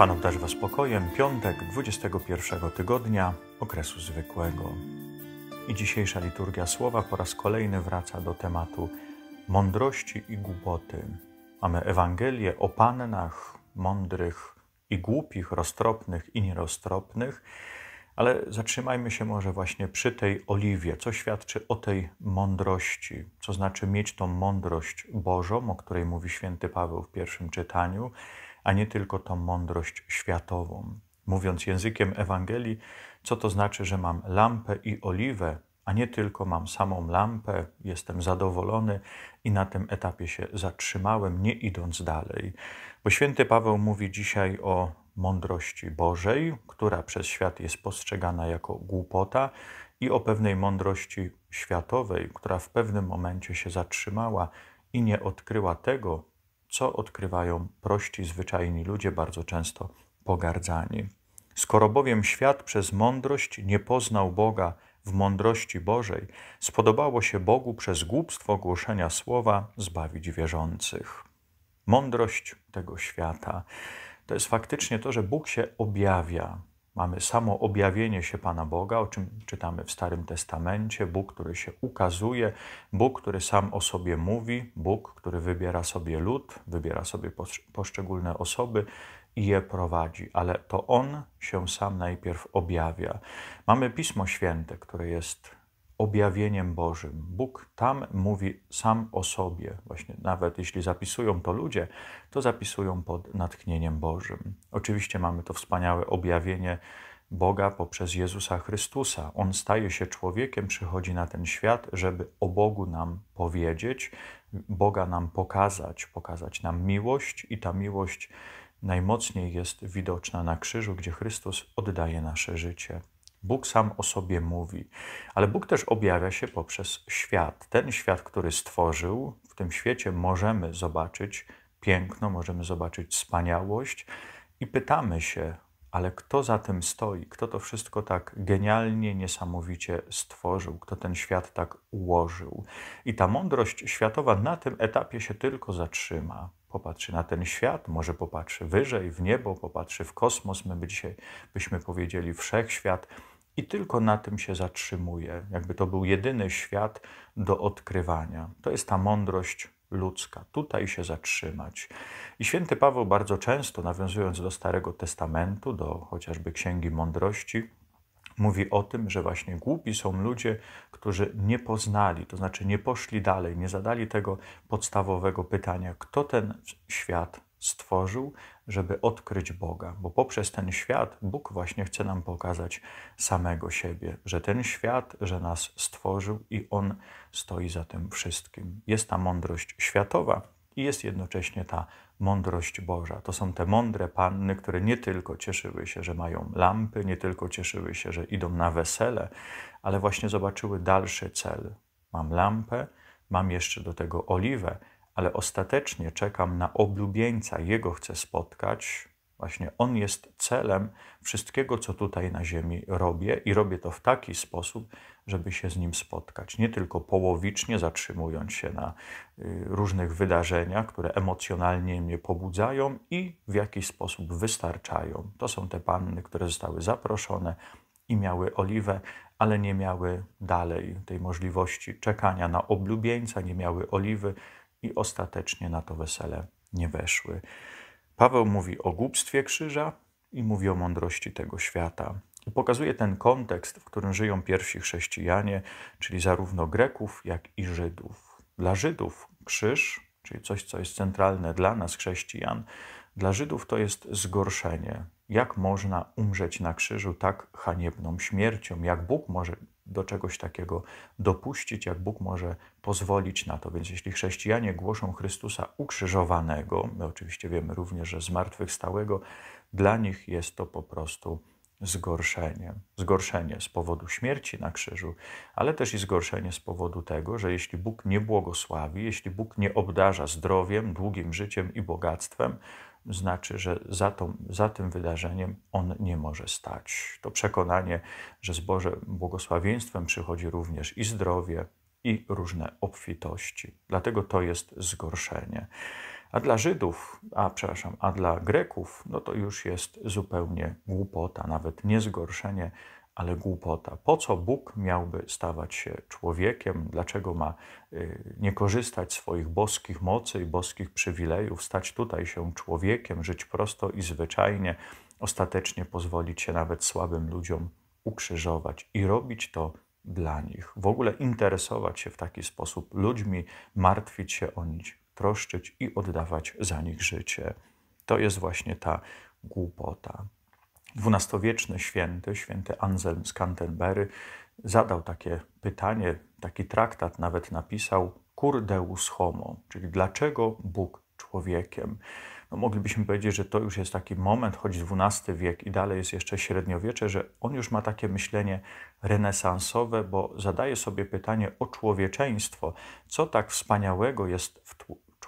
Pan obdarzy Was spokojem, piątek 21 tygodnia okresu zwykłego. I dzisiejsza liturgia słowa po raz kolejny wraca do tematu mądrości i głupoty. Mamy Ewangelię o pannach mądrych i głupich, roztropnych i nieroztropnych, ale zatrzymajmy się może właśnie przy tej oliwie, co świadczy o tej mądrości, co znaczy mieć tą mądrość Bożą, o której mówi święty Paweł w pierwszym czytaniu a nie tylko tą mądrość światową. Mówiąc językiem Ewangelii, co to znaczy, że mam lampę i oliwę, a nie tylko mam samą lampę, jestem zadowolony i na tym etapie się zatrzymałem, nie idąc dalej. Bo święty Paweł mówi dzisiaj o mądrości Bożej, która przez świat jest postrzegana jako głupota, i o pewnej mądrości światowej, która w pewnym momencie się zatrzymała i nie odkryła tego, co odkrywają prości, zwyczajni ludzie, bardzo często pogardzani. Skoro bowiem świat przez mądrość nie poznał Boga w mądrości Bożej, spodobało się Bogu przez głupstwo głoszenia słowa zbawić wierzących. Mądrość tego świata to jest faktycznie to, że Bóg się objawia, Mamy samo objawienie się Pana Boga, o czym czytamy w Starym Testamencie, Bóg, który się ukazuje, Bóg, który sam o sobie mówi, Bóg, który wybiera sobie lud, wybiera sobie poszczególne osoby i je prowadzi, ale to On się sam najpierw objawia. Mamy Pismo Święte, które jest objawieniem Bożym. Bóg tam mówi sam o sobie. Właśnie nawet jeśli zapisują to ludzie, to zapisują pod natchnieniem Bożym. Oczywiście mamy to wspaniałe objawienie Boga poprzez Jezusa Chrystusa. On staje się człowiekiem, przychodzi na ten świat, żeby o Bogu nam powiedzieć, Boga nam pokazać, pokazać nam miłość i ta miłość najmocniej jest widoczna na krzyżu, gdzie Chrystus oddaje nasze życie. Bóg sam o sobie mówi, ale Bóg też objawia się poprzez świat. Ten świat, który stworzył, w tym świecie możemy zobaczyć piękno, możemy zobaczyć wspaniałość i pytamy się, ale kto za tym stoi? Kto to wszystko tak genialnie, niesamowicie stworzył? Kto ten świat tak ułożył? I ta mądrość światowa na tym etapie się tylko zatrzyma. Popatrzy na ten świat, może popatrzy wyżej, w niebo, popatrzy w kosmos. My by dzisiaj byśmy powiedzieli wszechświat i tylko na tym się zatrzymuje, jakby to był jedyny świat do odkrywania. To jest ta mądrość ludzka, tutaj się zatrzymać. I święty Paweł bardzo często, nawiązując do Starego Testamentu, do chociażby Księgi Mądrości, mówi o tym, że właśnie głupi są ludzie, którzy nie poznali, to znaczy nie poszli dalej, nie zadali tego podstawowego pytania, kto ten świat stworzył, żeby odkryć Boga, bo poprzez ten świat Bóg właśnie chce nam pokazać samego siebie, że ten świat, że nas stworzył i On stoi za tym wszystkim. Jest ta mądrość światowa i jest jednocześnie ta mądrość Boża. To są te mądre panny, które nie tylko cieszyły się, że mają lampy, nie tylko cieszyły się, że idą na wesele, ale właśnie zobaczyły dalszy cel. Mam lampę, mam jeszcze do tego oliwę, ale ostatecznie czekam na oblubieńca, Jego chcę spotkać. Właśnie On jest celem wszystkiego, co tutaj na ziemi robię i robię to w taki sposób, żeby się z Nim spotkać. Nie tylko połowicznie zatrzymując się na y, różnych wydarzeniach, które emocjonalnie mnie pobudzają i w jakiś sposób wystarczają. To są te panny, które zostały zaproszone i miały oliwę, ale nie miały dalej tej możliwości czekania na oblubieńca, nie miały oliwy, i ostatecznie na to wesele nie weszły. Paweł mówi o głupstwie krzyża i mówi o mądrości tego świata. I pokazuje ten kontekst, w którym żyją pierwsi chrześcijanie, czyli zarówno Greków, jak i Żydów. Dla Żydów krzyż, czyli coś, co jest centralne dla nas, chrześcijan, dla Żydów to jest zgorszenie. Jak można umrzeć na krzyżu tak haniebną śmiercią? Jak Bóg może do czegoś takiego dopuścić, jak Bóg może pozwolić na to. Więc jeśli chrześcijanie głoszą Chrystusa ukrzyżowanego, my oczywiście wiemy również, że zmartwychwstałego, dla nich jest to po prostu Zgorszenie, Zgorszenie z powodu śmierci na krzyżu, ale też i zgorszenie z powodu tego, że jeśli Bóg nie błogosławi, jeśli Bóg nie obdarza zdrowiem, długim życiem i bogactwem, znaczy, że za, tą, za tym wydarzeniem on nie może stać. To przekonanie, że z Boże błogosławieństwem przychodzi również i zdrowie, i różne obfitości. Dlatego to jest zgorszenie. A dla Żydów, a przepraszam, a dla Greków, no to już jest zupełnie głupota, nawet nie zgorszenie, ale głupota. Po co Bóg miałby stawać się człowiekiem? Dlaczego ma y, nie korzystać swoich boskich mocy i boskich przywilejów, stać tutaj się człowiekiem, żyć prosto i zwyczajnie, ostatecznie pozwolić się nawet słabym ludziom ukrzyżować i robić to dla nich. W ogóle interesować się w taki sposób ludźmi, martwić się o nich i oddawać za nich życie. To jest właśnie ta głupota. Dwunastowieczny święty, święty Anselm z Canterbury, zadał takie pytanie, taki traktat nawet napisał, Cur Deus Homo, czyli dlaczego Bóg człowiekiem? No moglibyśmy powiedzieć, że to już jest taki moment, choć XII wiek i dalej jest jeszcze średniowiecze, że on już ma takie myślenie renesansowe, bo zadaje sobie pytanie o człowieczeństwo. Co tak wspaniałego jest w,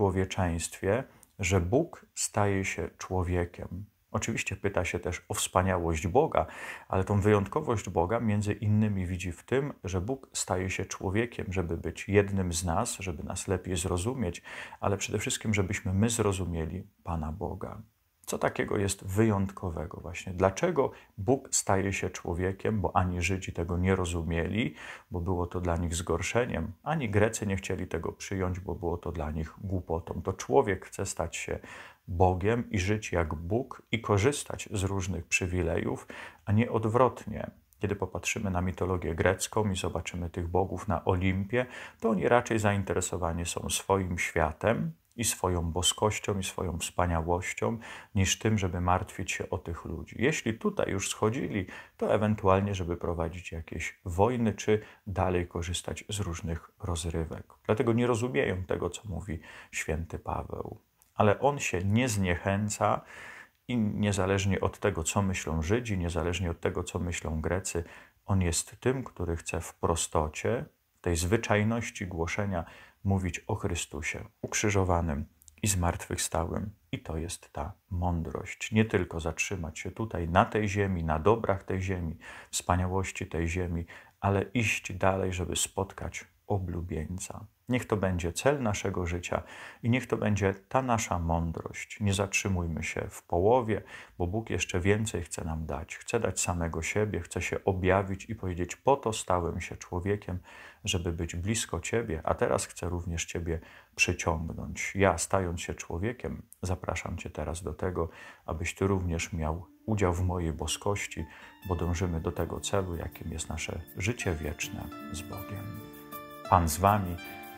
człowieczeństwie, że Bóg staje się człowiekiem. Oczywiście pyta się też o wspaniałość Boga, ale tą wyjątkowość Boga między innymi widzi w tym, że Bóg staje się człowiekiem, żeby być jednym z nas, żeby nas lepiej zrozumieć, ale przede wszystkim, żebyśmy my zrozumieli Pana Boga. Co takiego jest wyjątkowego właśnie? Dlaczego Bóg staje się człowiekiem? Bo ani Żydzi tego nie rozumieli, bo było to dla nich zgorszeniem, ani Grecy nie chcieli tego przyjąć, bo było to dla nich głupotą. To człowiek chce stać się Bogiem i żyć jak Bóg i korzystać z różnych przywilejów, a nie odwrotnie. Kiedy popatrzymy na mitologię grecką i zobaczymy tych bogów na Olimpie, to oni raczej zainteresowani są swoim światem, i swoją boskością, i swoją wspaniałością, niż tym, żeby martwić się o tych ludzi. Jeśli tutaj już schodzili, to ewentualnie, żeby prowadzić jakieś wojny, czy dalej korzystać z różnych rozrywek. Dlatego nie rozumieją tego, co mówi święty Paweł. Ale on się nie zniechęca i niezależnie od tego, co myślą Żydzi, niezależnie od tego, co myślą Grecy, on jest tym, który chce w prostocie, tej zwyczajności głoszenia mówić o Chrystusie ukrzyżowanym i zmartwychwstałym. I to jest ta mądrość. Nie tylko zatrzymać się tutaj na tej ziemi, na dobrach tej ziemi, wspaniałości tej ziemi, ale iść dalej, żeby spotkać oblubieńca. Niech to będzie cel naszego życia i niech to będzie ta nasza mądrość. Nie zatrzymujmy się w połowie, bo Bóg jeszcze więcej chce nam dać. Chce dać samego siebie, chce się objawić i powiedzieć: Po to stałem się człowiekiem, żeby być blisko Ciebie, a teraz chcę również Ciebie przyciągnąć. Ja, stając się człowiekiem, zapraszam Cię teraz do tego, abyś Ty również miał udział w mojej boskości, bo dążymy do tego celu, jakim jest nasze życie wieczne z Bogiem. Pan z Wami.